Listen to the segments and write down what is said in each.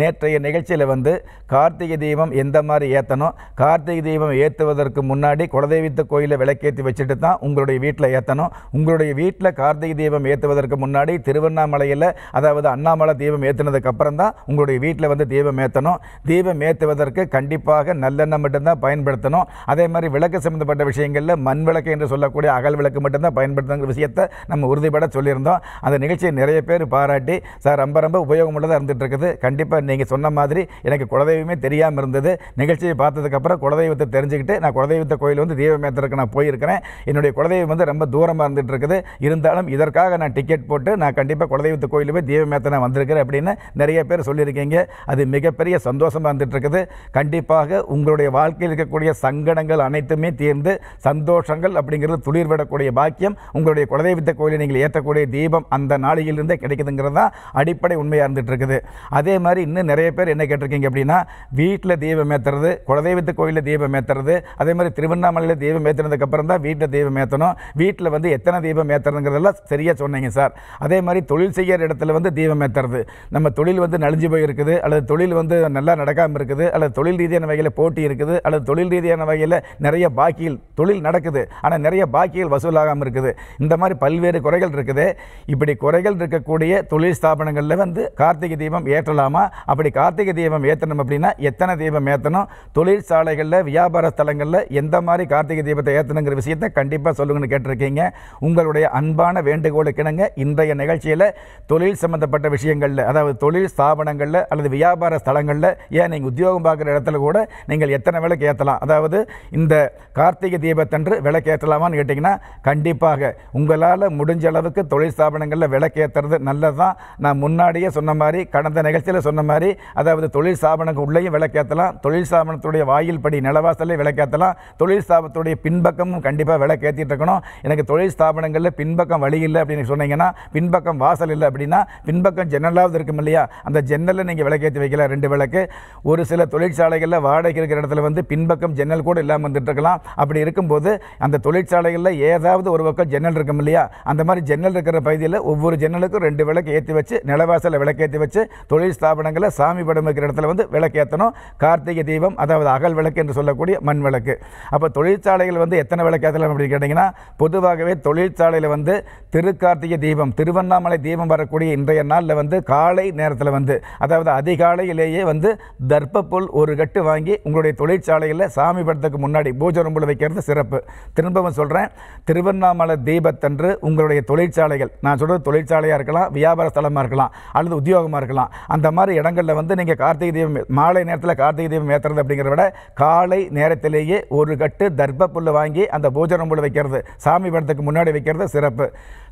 நேற்றைய நிகழ்ச்சியில் வந்து கார்த்திகை தீபம் எந்த மாதிரி ஏற்றணும் கார்த்திகை தீபம் ஏற்றுவதற்கு முன்னாடி குலதெய்வத்து கோயிலில் விளக்கேற்றி வச்சுட்டு தான் உங்களுடைய வீட்டில் ஏற்றணும் உங்களுடைய வீட்டில் கார்த்திகை தீபம் ஏற்றுவதற்கு முன்னாடி திருவண்ணாமலையில் அதாவது அண்ணாமலை தீபம் ஏற்றினதுக்கப்புறம் தான் உங்களுடைய வீட்டில் வந்து தீபம் ஏற்றணும் தீபம் ஏற்றுவதற்கு கண்டிப்பாக நல்லெண்ணெய் மட்டும்தான் பயன்படுத்தணும் அதே மாதிரி விளக்கு சம்மந்தப்பட்ட விஷயங்களில் மண் விளக்கு என்று சொல்லக்கூடிய அகல் விளக்கு மட்டும்தான் பயன்படுத்துங்கிற விஷயத்தை நம்ம உறுதிபட சொல்லியிருந்தோம் அந்த நிகழ்ச்சியை நிறைய பேர் பாராட்டி சார் ரொம்ப ரொம்ப உபயோகமுள்ளதாக இருந்துகிட்டு இருக்குது கண்டிப்பாக நீங்கள் சொன்ன மாதிரி எனக்கு குலதெய்வமே தெரியாமல் இருந்தது நிகழ்ச்சியை பார்த்ததுக்கப்புறம் குலதெய்வத்தை தெரிஞ்சுக்கிட்டு நான் குலதெய்வத்தை கோயில் வந்து தீபமேத்திற்கு நான் போயிருக்கிறேன் என்னுடைய குலதெய்வம் வந்து ரொம்ப தூரமாக இருந்துகிட்டு இருக்குது இருந்தாலும் இதற்காக நான் டிக்கெட் போட்டு நான் கண்டிப்பாக குலதெய்வத்து கோயில் போய் தீபமேத்த நான் வந்திருக்கிறேன் அப்படின்னு நிறைய பேர் சொல்லியிருக்கீங்க அது மிகப்பெரிய சந்தோஷமாக இருந்துகிட்டு இருக்குது கண்டிப்பாக உங்களுடைய வாழ்க்கையில் இருக்கக்கூடிய சங்கடங்கள் அனைத்துமே தீர்ந்து சந்தோஷங்கள் அப்படிங்கிறது துளிர்விடக்கூடிய பாக்கியம் உங்களுடைய குலதெய்வத்தை கோயிலை நீங்கள் ஏற்றக்கூடிய தீபம் அந்த நாளிலிருந்தே கிடைக்குதுங்கிறது தான் அடிப்படை உண்மையாக இருந்துகிட்டு இருக்குது அதே மாதிரி இன்னும் நிறைய பேர் என்ன கேட்டிருக்கீங்க அப்படின்னா வீட்டில் தீபம் ஏற்றுறது குலதெய்வத்து கோயிலில் தீபம் ஏற்றுறது அதே மாதிரி திருவண்ணாமலையில் தீபம் ஏற்றினதுக்கப்புறம் தான் வீட்டில் தீபம் ஏற்றணும் வீட்டில் வந்து எத்தனை தீபம் ஏற்றுறதுங்கிறதெல்லாம் சரியாக சொன்னீங்க சார் அதே மாதிரி தொழில் செய்கிற இடத்துல வந்து தீபம் ஏற்றுறது நம்ம தொழில் வந்து நலிஞ்சு போயிருக்குது அல்லது தொழில் வந்து நல்லா நடக்காமல் இருக்குது அல்லது தொழில் ரீதியான வகையில் போட்டி இருக்குது அல்லது தொழில் ரீதியான வகையில் நிறைய பாக்கியில் தொழில் நடக்குது ஆனால் நிறைய பாக்கியில் வசூலாகாமல் இருக்குது இந்த மாதிரி பல்வேறு குறைகள் இருக்குது இப்படி குறைகள் இருக்கக்கூடிய தொழில் ஸ்தாபனங்களில் வந்து கார்த்திகை தீபம் ஏற்றலாமா அப்படி கார்த்திகை தீபம் ஏற்றணும் அப்படின்னா எத்தனை தீபம் ஏற்றணும் தொழிற்சாலைகளில் வியாபார ஸ்தலங்களில் எந்த மாதிரி கார்த்திகை தீபத்தை ஏற்றணுங்கிற விஷயத்தை கண்டிப்பாக சொல்லுங்கன்னு கேட்டிருக்கீங்க உங்களுடைய அன்பான வேண்டுகோளுக்கிணங்க இன்றைய நிகழ்ச்சியில் தொழில் சம்மந்தப்பட்ட விஷயங்களில் அதாவது தொழில் ஸ்தாபனங்களில் அல்லது வியாபார ஸ்தலங்களில் ஏன் நீங்கள் உத்தியோகம் பார்க்குற இடத்துல கூட நீங்கள் எத்தனை விளக்கு ஏற்றலாம் அதாவது இந்த கார்த்திகை தீபத்தன்று விளக்கு ஏற்றலாமான்னு கேட்டிங்கன்னா கண்டிப்பாக உங்களால் முடிஞ்ச அளவுக்கு தொழில் ஸ்தாபனங்களில் விளக்கு ஏற்றுறது நல்லது தான் நான் முன்னாடியே சொன்ன மாதிரி கடந்த நிகழ்ச்சியில் சொன்ன மாதிரி அதாவது தொழில் ஸ்தாபனக்கு உள்ளேயும் விளக்கேற்றலாம் தொழில் ஸ்தாபனத்துடைய வாயில் படி நிலவாசலையும் விளக்கேற்றலாம் தொழில் ஸ்தாபனத்துடைய பின்பக்கமும் கண்டிப்பாக விளக்கேற்றிட்டு இருக்கணும் எனக்கு தொழில் ஸ்தாபனங்களில் பின்பக்கம் வழி இல்லை அப்படின்னு சொன்னீங்கன்னா பின்பக்கம் வாசல் இல்லை அப்படின்னா பின்பக்கம் ஜன்னலாவது இருக்கும் இல்லையா அந்த ஜன்னலில் நீங்கள் விளக்கேற்றி வைக்கலாம் ரெண்டு விளக்கு ஒரு சில தொழிற்சாலைகளில் வாடகை இருக்கிற இடத்துல வந்து பின்பக்கம் ஜன்னல் கூட இல்லாமல் வந்துட்டுருக்கலாம் அப்படி இருக்கும்போது அந்த தொழிற்சாலைகளில் ஏதாவது ஒரு பக்கம் ஜன்னல் இருக்கும் இல்லையா அந்த மாதிரி ஜன்னல் இருக்கிற பகுதியில் ஒவ்வொரு ஜன்னலுக்கும் ரெண்டு விளக்கு ஏற்றி வச்சு நிலவாசலை விளக்கேற்றி வச்சு தொழில் ஸ்தாபனங்கள் தேவஸ்தானங்களில் சாமி படம் இருக்கிற இடத்துல வந்து விளக்கேற்றணும் கார்த்திகை தீபம் அதாவது அகல் விளக்கு என்று சொல்லக்கூடிய மண் விளக்கு அப்போ தொழிற்சாலைகள் வந்து எத்தனை ஏற்றலாம் அப்படின்னு கேட்டிங்கன்னா பொதுவாகவே தொழிற்சாலையில் வந்து திருக்கார்த்திகை தீபம் திருவண்ணாமலை தீபம் வரக்கூடிய இன்றைய நாளில் வந்து காலை நேரத்தில் வந்து அதாவது அதிகாலையிலேயே வந்து தர்ப்பப்புல் ஒரு கட்டு வாங்கி உங்களுடைய தொழிற்சாலையில் சாமி படத்துக்கு முன்னாடி பூஜை ரொம்ப வைக்கிறது சிறப்பு திரும்பவும் சொல்கிறேன் திருவண்ணாமலை தீபத்தன்று உங்களுடைய தொழிற்சாலைகள் நான் சொல்கிறது தொழிற்சாலையாக இருக்கலாம் வியாபார ஸ்தலமாக இருக்கலாம் அல்லது உத்தியோகமாக இருக்கலாம் அந்த மாதிரி இடங்களில் வந்து நீங்கள் கார்த்திகை தீபம் மாலை நேரத்தில் கார்த்திகை தீபம் ஏற்றுறது அப்படிங்கிறத விட காலை நேரத்திலேயே ஒரு கட்டு தர்ப்ப புல் வாங்கி அந்த பூஜனம் புல் வைக்கிறது சாமி படத்துக்கு முன்னாடி வைக்கிறது சிறப்பு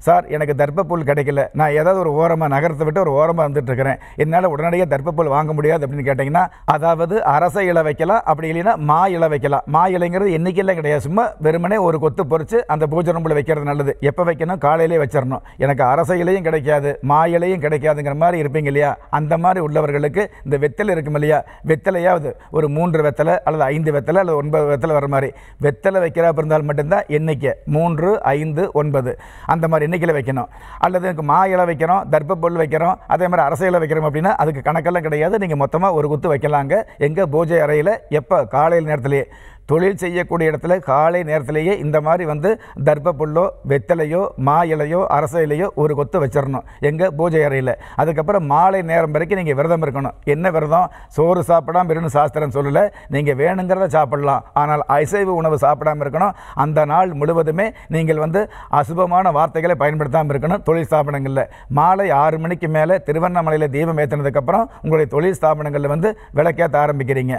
சார் எனக்கு தர்ப்பப்புல் புல் கிடைக்கல நான் ஏதாவது ஒரு ஓரமாக நகரத்தை விட்டு ஒரு ஓரமாக வந்துட்டுருக்கிறேன் என்னால் உடனடியாக தர்ப்பப்புல் புல் வாங்க முடியாது அப்படின்னு கேட்டிங்கன்னா அதாவது அரச இலை வைக்கலாம் அப்படி இல்லைன்னா மா இலை வைக்கலாம் மா இலைங்கிறது என்றைக்கெல்லாம் கிடையாது சும்மா வெறுமனே ஒரு கொத்து பொறிச்சு அந்த பூஜை புல் வைக்கிறது நல்லது எப்போ வைக்கணும் காலையிலே வச்சிடணும் எனக்கு அரச இலையும் கிடைக்காது மா இலையும் கிடைக்காதுங்கிற மாதிரி இருப்பீங்க இல்லையா அந்த மாதிரி உள்ள வந்தவர்களுக்கு இந்த வெத்தலை இருக்கும் இல்லையா வெத்தலையாவது ஒரு மூன்று வெத்தலை அல்லது ஐந்து வெத்தலை அல்லது ஒன்பது வெத்தலை வர மாதிரி வெத்தலை வைக்கிறா இருந்தால் மட்டும்தான் எண்ணிக்கை மூன்று ஐந்து ஒன்பது அந்த மாதிரி எண்ணிக்கையில் வைக்கணும் அல்லது எனக்கு மா இலை வைக்கிறோம் தர்ப்ப பொருள் வைக்கிறோம் அதே மாதிரி அரச இலை வைக்கிறோம் அப்படின்னா அதுக்கு கணக்கெல்லாம் கிடையாது நீங்கள் மொத்தமாக ஒரு குத்து வைக்கலாங்க எங்கள் பூஜை அறையில் எப்போ காலையில் நேரத்துலேயே தொழில் செய்யக்கூடிய இடத்துல காலை நேரத்திலேயே இந்த மாதிரி வந்து தர்ப்ப புல்லோ வெத்தலையோ மா இலையோ அரச இலையோ ஒரு கொத்து வச்சிடணும் எங்கள் பூஜை அறையில் அதுக்கப்புறம் மாலை நேரம் வரைக்கும் நீங்கள் விரதம் இருக்கணும் என்ன விரதம் சோறு சாப்பிடாம இருன்னு சாஸ்திரம் சொல்லலை நீங்கள் வேணுங்கிறத சாப்பிடலாம் ஆனால் அசைவு உணவு சாப்பிடாமல் இருக்கணும் அந்த நாள் முழுவதுமே நீங்கள் வந்து அசுபமான வார்த்தைகளை பயன்படுத்தாமல் இருக்கணும் தொழில் ஸ்தாபனங்களில் மாலை ஆறு மணிக்கு மேலே திருவண்ணாமலையில் தீபம் ஏற்றினதுக்கப்புறம் உங்களுடைய தொழில் ஸ்தாபனங்களில் வந்து விளக்கேற்ற ஆரம்பிக்கிறீங்க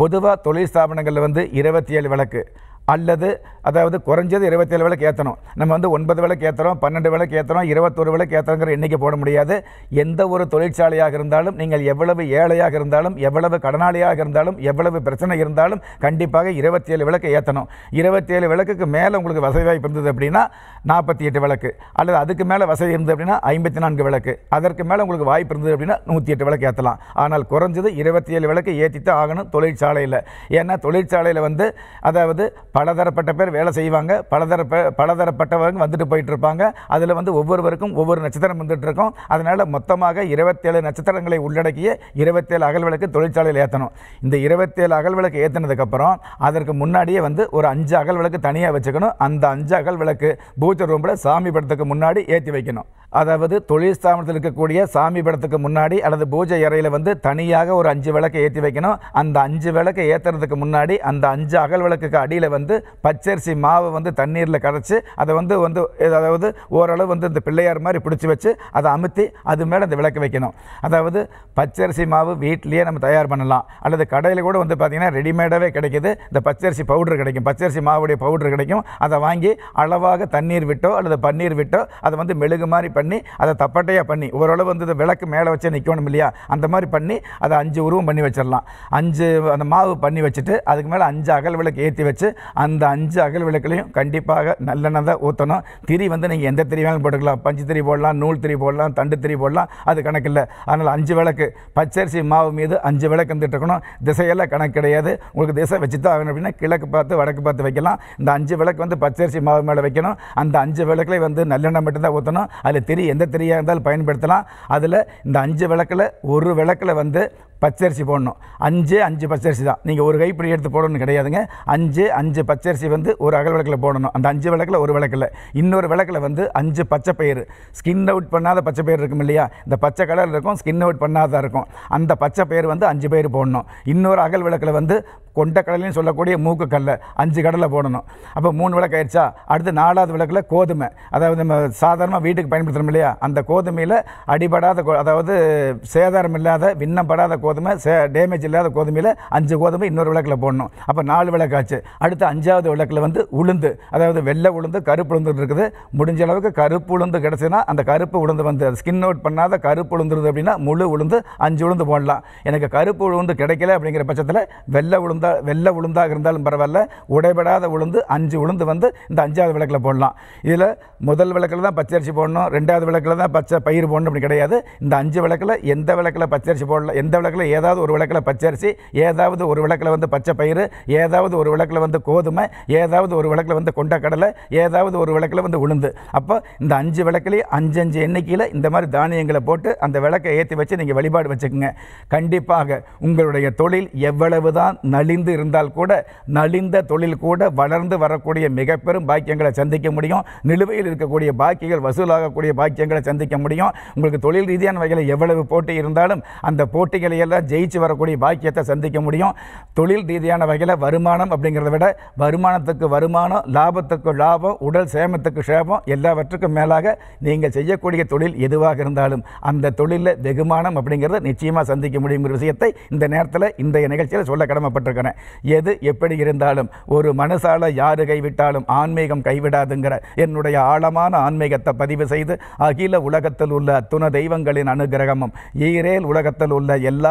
பொதுவாக தொழில் ஸ்தாபனங்களில் வந்து இருபத்தி ஏழு விளக்கு அல்லது அதாவது குறைஞ்சது இருபத்தேழு விலைக்கு ஏற்றணும் நம்ம வந்து ஒன்பது விலைக்கு ஏற்றுறோம் பன்னெண்டு விலைக்கு ஏற்றுறோம் இருபத்தொரு விலைக்கு ஏற்றுறோங்கிற எண்ணிக்கை போட முடியாது எந்த ஒரு தொழிற்சாலையாக இருந்தாலும் நீங்கள் எவ்வளவு ஏழையாக இருந்தாலும் எவ்வளவு கடனாளியாக இருந்தாலும் எவ்வளவு பிரச்சனை இருந்தாலும் கண்டிப்பாக இருபத்தேழு விளக்கு ஏற்றணும் இருபத்தேழு விளக்குக்கு மேலே உங்களுக்கு வசதி வாய்ப்பு இருந்தது அப்படின்னா நாற்பத்தி எட்டு விளக்கு அல்லது அதுக்கு மேலே வசதி இருந்தது அப்படின்னா ஐம்பத்தி நான்கு விளக்கு அதற்கு மேலே உங்களுக்கு வாய்ப்பு இருந்தது அப்படின்னா நூற்றி எட்டு விளக்கு ஏற்றலாம் ஆனால் குறைஞ்சது இருபத்தி ஏழு விளக்கு ஏற்றி தான் ஆகணும் தொழிற்சாலையில் ஏன்னா தொழிற்சாலையில் வந்து அதாவது பலதரப்பட்ட பேர் வேலை செய்வாங்க பலதரப்ப பலதரப்பட்டவங்க வந்துட்டு போயிட்டு இருப்பாங்க அதில் வந்து ஒவ்வொருவருக்கும் ஒவ்வொரு நட்சத்திரம் வந்துட்டு இருக்கோம் அதனால் மொத்தமாக இருபத்தேழு நட்சத்திரங்களை உள்ளடக்கிய இருபத்தேழு அகல்விளக்கு தொழிற்சாலையில் ஏற்றணும் இந்த இருபத்தேழு அகல்விளக்கு ஏற்றினதுக்கப்புறம் அதற்கு முன்னாடியே வந்து ஒரு அஞ்சு அகல்விளக்கு தனியாக வச்சுக்கணும் அந்த அஞ்சு அகல்விளக்கு பூஜை ரூமில் சாமி படத்துக்கு முன்னாடி ஏற்றி வைக்கணும் அதாவது தொழில் ஸ்தாபனத்தில் இருக்கக்கூடிய சாமி படத்துக்கு முன்னாடி அல்லது பூஜை அறையில் வந்து தனியாக ஒரு அஞ்சு விளக்கை ஏற்றி வைக்கணும் அந்த அஞ்சு விளக்கை ஏற்றுறதுக்கு முன்னாடி அந்த அஞ்சு அகல் விளக்குக்கு அடியில் வந்து பச்சரிசி மாவை வந்து தண்ணீரில் கரைச்சி அதை வந்து வந்து அதாவது ஓரளவு வந்து இந்த பிள்ளையார் மாதிரி பிடிச்சி வச்சு அதை அமுத்தி அது மேலே அந்த விளக்கு வைக்கணும் அதாவது பச்சரிசி மாவு வீட்லேயே நம்ம தயார் பண்ணலாம் அல்லது கடையில் கூட வந்து பார்த்திங்கன்னா ரெடிமேடாகவே கிடைக்கிது இந்த பச்சரிசி பவுடர் கிடைக்கும் பச்சரிசி மாவுடைய பவுடர் கிடைக்கும் அதை வாங்கி அளவாக தண்ணீர் விட்டோ அல்லது பன்னீர் விட்டோ அதை வந்து மெழுகு மாதிரி பண்ணி அதை தப்பட்டையாக பண்ணி ஓரளவு வந்து இதை விளக்கு மேலே வச்சு நிற்கணும் இல்லையா அந்த மாதிரி பண்ணி அதை அஞ்சு உருவம் பண்ணி வச்சிடலாம் அஞ்சு அந்த மாவு பண்ணி வச்சுட்டு அதுக்கு மேலே அஞ்சு அகல் விளக்கு ஏற்றி வச்சு அந்த அஞ்சு அகல் விளக்குலையும் கண்டிப்பாக நல்லெண்ணெய் தான் ஊற்றணும் திரி வந்து நீங்கள் எந்த திரி வேணாலும் போட்டுக்கலாம் பஞ்சு திரி போடலாம் நூல் திரி போடலாம் தண்டு திரி போடலாம் அது இல்லை அதனால் அஞ்சு விளக்கு பச்சரிசி மாவு மீது அஞ்சு விளக்கு வந்துட்டு இருக்கணும் திசையெல்லாம் கணக்கு கிடையாது உங்களுக்கு திசை வச்சு தான் ஆகணும் அப்படின்னா கிழக்கு பார்த்து வடக்கு பார்த்து வைக்கலாம் இந்த அஞ்சு விளக்கு வந்து பச்சரிசி மாவு மேலே வைக்கணும் அந்த அஞ்சு விளக்குலேயே வந்து நல்லெண்ணெய் மட்டும்தான் ஊற்றணும் அதில் திரி எந்த திரியாக இருந்தாலும் பயன்படுத்தலாம் அதில் இந்த அஞ்சு விளக்கில் ஒரு விளக்கில் வந்து பச்சரிசி போடணும் அஞ்சு அஞ்சு பச்சரிசி தான் நீங்கள் ஒரு கைப்பிடி எடுத்து போடணும்னு கிடையாதுங்க அஞ்சு அஞ்சு பச்சரிசி வந்து ஒரு அகல் விளக்கில் போடணும் அந்த அஞ்சு விளக்கில் ஒரு விளக்கில் இன்னொரு விளக்கில் வந்து அஞ்சு பச்சை பயிர் ஸ்கின் அவுட் பண்ணாத பச்சை பயிர் இருக்கும் இல்லையா இந்த பச்சை கலர் இருக்கும் ஸ்கின் அவுட் பண்ணாத இருக்கும் அந்த பச்சை பயிர் வந்து அஞ்சு பயிர் போடணும் இன்னொரு அகல் விளக்கில் வந்து கொண்ட கடலையும் சொல்லக்கூடிய மூக்கு கடலை அஞ்சு கடலை போடணும் அப்போ மூணு விளக்கு ஆயிடுச்சா அடுத்து நாலாவது விளக்கில் கோதுமை அதாவது நம்ம சாதாரணமாக வீட்டுக்கு பயன்படுத்துகிறோம் இல்லையா அந்த கோதுமையில் அடிபடாத அதாவது சேதாரம் இல்லாத விண்ணப்படாத கோ கோதுமை சே டேமேஜ் இல்லாத கோதுமையில் அஞ்சு கோதுமை இன்னொரு விளக்கில் போடணும் அப்போ நாலு விளக்காச்சு அடுத்து அஞ்சாவது விளக்கில் வந்து உளுந்து அதாவது வெள்ளை உளுந்து கருப்பு உளுந்து இருக்குது முடிஞ்ச அளவுக்கு கருப்பு உளுந்து கிடச்சுன்னா அந்த கருப்பு உளுந்து வந்து ஸ்கின் அவுட் பண்ணாத கருப்பு உளுந்துருது அப்படின்னா முழு உளுந்து அஞ்சு உளுந்து போடலாம் எனக்கு கருப்பு உளுந்து கிடைக்கல அப்படிங்கிற பட்சத்தில் வெள்ளை உளுந்தா வெள்ளை உளுந்தாக இருந்தாலும் பரவாயில்ல உடைபடாத உளுந்து அஞ்சு உளுந்து வந்து இந்த அஞ்சாவது விளக்கில் போடலாம் இதில் முதல் விளக்கில் தான் பச்சரிசி போடணும் ரெண்டாவது விளக்கில் தான் பச்சை பயிர் போடணும் அப்படி கிடையாது இந்த அஞ்சு விளக்கில் எந்த விளக்கில் பச்சரிசி போடலாம் எந்த விளக்கில் விளக்கில் ஏதாவது ஒரு விளக்கில் பச்சரிசி ஏதாவது ஒரு விளக்கில் வந்து பச்சை பயிறு ஏதாவது ஒரு விளக்கில் வந்து கோதுமை ஏதாவது ஒரு விளக்கில் வந்து கொண்டக்கடலை ஏதாவது ஒரு விளக்கில் வந்து உளுந்து அப்போ இந்த அஞ்சு அஞ்சு அஞ்சஞ்சு எண்ணிக்கையில் இந்த மாதிரி தானியங்களை போட்டு அந்த விளக்கை ஏற்றி வச்சு நீங்கள் வழிபாடு வச்சுக்கோங்க கண்டிப்பாக உங்களுடைய தொழில் எவ்வளவு தான் நலிந்து இருந்தால் கூட நலிந்த தொழில் கூட வளர்ந்து வரக்கூடிய மிக பெரும் பாக்கியங்களை சந்திக்க முடியும் நிலுவையில் இருக்கக்கூடிய பாக்கியங்கள் வசூலாகக்கூடிய பாக்கியங்களை சந்திக்க முடியும் உங்களுக்கு தொழில் ரீதியான வகையில் எவ்வளவு போட்டி இருந்தாலும் அந்த போட்டிகளை வகையில் ஜெயிச்சு வரக்கூடிய பாக்கியத்தை சந்திக்க முடியும் தொழில் ரீதியான வகையில் வருமானம் அப்படிங்கிறத விட வருமானத்துக்கு வருமானம் லாபத்துக்கு லாபம் உடல் சேமத்துக்கு சேபம் எல்லாவற்றுக்கும் மேலாக நீங்கள் செய்யக்கூடிய தொழில் எதுவாக இருந்தாலும் அந்த தொழிலில் வெகுமானம் அப்படிங்கிறத நிச்சயமாக சந்திக்க முடியுங்கிற விஷயத்தை இந்த நேரத்தில் இந்த நிகழ்ச்சியில் சொல்ல கடமைப்பட்டிருக்கிறேன் எது எப்படி இருந்தாலும் ஒரு மனசால யாரு கைவிட்டாலும் ஆன்மீகம் கைவிடாதுங்கிற என்னுடைய ஆழமான ஆன்மீகத்தை பதிவு செய்து அகில உலகத்தில் உள்ள துண தெய்வங்களின் அனுகிரகமும் ஈரேல் உலகத்தில் உள்ள எல்லா